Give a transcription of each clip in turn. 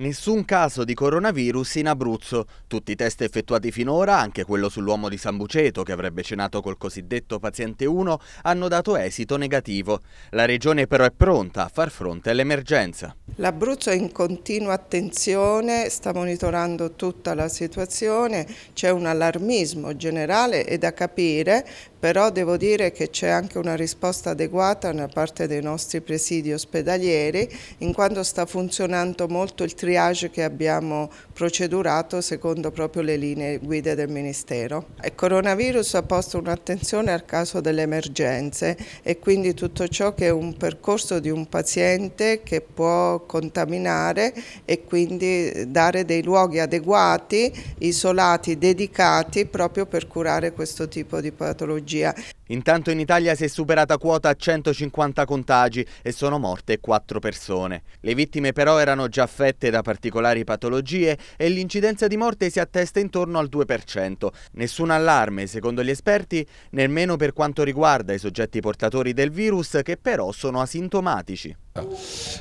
Nessun caso di coronavirus in Abruzzo. Tutti i test effettuati finora, anche quello sull'uomo di San Buceto che avrebbe cenato col cosiddetto paziente 1, hanno dato esito negativo. La regione però è pronta a far fronte all'emergenza. L'Abruzzo è in continua attenzione, sta monitorando tutta la situazione, c'è un allarmismo generale e da capire però devo dire che c'è anche una risposta adeguata da parte dei nostri presidi ospedalieri in quanto sta funzionando molto il triage che abbiamo procedurato secondo proprio le linee guida del Ministero. Il coronavirus ha posto un'attenzione al caso delle emergenze e quindi tutto ciò che è un percorso di un paziente che può contaminare e quindi dare dei luoghi adeguati, isolati, dedicati proprio per curare questo tipo di patologie. dia Intanto in Italia si è superata quota 150 contagi e sono morte 4 persone. Le vittime però erano già affette da particolari patologie e l'incidenza di morte si attesta intorno al 2%. Nessun allarme, secondo gli esperti, nemmeno per quanto riguarda i soggetti portatori del virus che però sono asintomatici.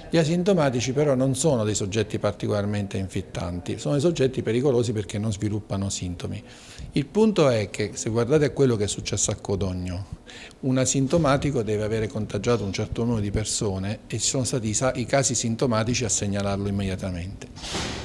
Gli asintomatici però non sono dei soggetti particolarmente infittanti, sono dei soggetti pericolosi perché non sviluppano sintomi. Il punto è che se guardate a quello che è successo a Codogno, morning. Un asintomatico deve avere contagiato un certo numero di persone e ci sono stati i casi sintomatici a segnalarlo immediatamente.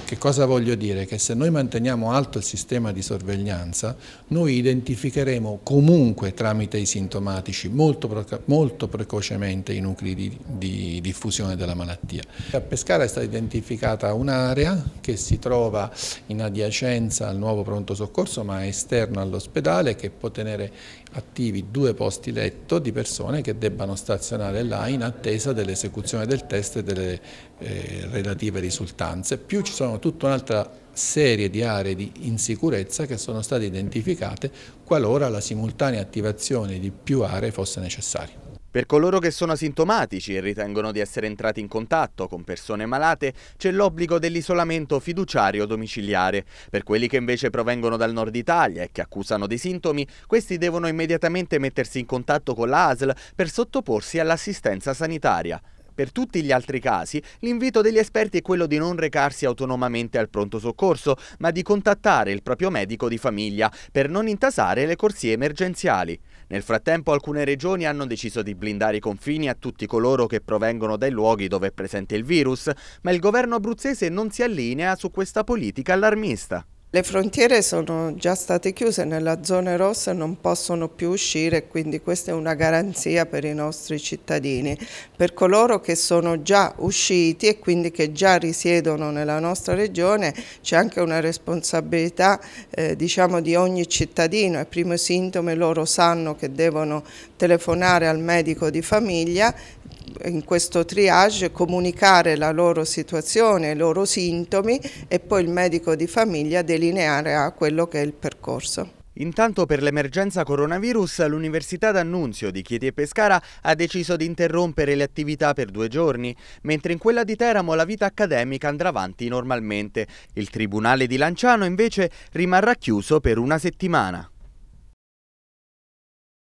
Che cosa voglio dire? Che se noi manteniamo alto il sistema di sorveglianza, noi identificheremo comunque tramite i sintomatici molto, molto precocemente i nuclei di, di diffusione della malattia. A Pescara è stata identificata un'area che si trova in adiacenza al nuovo pronto soccorso ma è esterna all'ospedale che può tenere attivi due posti posti letto di persone che debbano stazionare là in attesa dell'esecuzione del test e delle eh, relative risultanze. Più ci sono tutta un'altra serie di aree di insicurezza che sono state identificate qualora la simultanea attivazione di più aree fosse necessaria. Per coloro che sono asintomatici e ritengono di essere entrati in contatto con persone malate, c'è l'obbligo dell'isolamento fiduciario domiciliare. Per quelli che invece provengono dal nord Italia e che accusano dei sintomi, questi devono immediatamente mettersi in contatto con l'ASL per sottoporsi all'assistenza sanitaria. Per tutti gli altri casi, l'invito degli esperti è quello di non recarsi autonomamente al pronto soccorso, ma di contattare il proprio medico di famiglia per non intasare le corsie emergenziali. Nel frattempo alcune regioni hanno deciso di blindare i confini a tutti coloro che provengono dai luoghi dove è presente il virus, ma il governo abruzzese non si allinea su questa politica allarmista. Le frontiere sono già state chiuse, nella zona rossa non possono più uscire, quindi questa è una garanzia per i nostri cittadini. Per coloro che sono già usciti e quindi che già risiedono nella nostra regione c'è anche una responsabilità eh, diciamo di ogni cittadino. Ai primo sintomo loro sanno che devono telefonare al medico di famiglia in questo triage comunicare la loro situazione, i loro sintomi e poi il medico di famiglia delimita lineare a quello che è il percorso. Intanto per l'emergenza coronavirus l'Università d'Annunzio di Chieti e Pescara ha deciso di interrompere le attività per due giorni, mentre in quella di Teramo la vita accademica andrà avanti normalmente. Il Tribunale di Lanciano invece rimarrà chiuso per una settimana.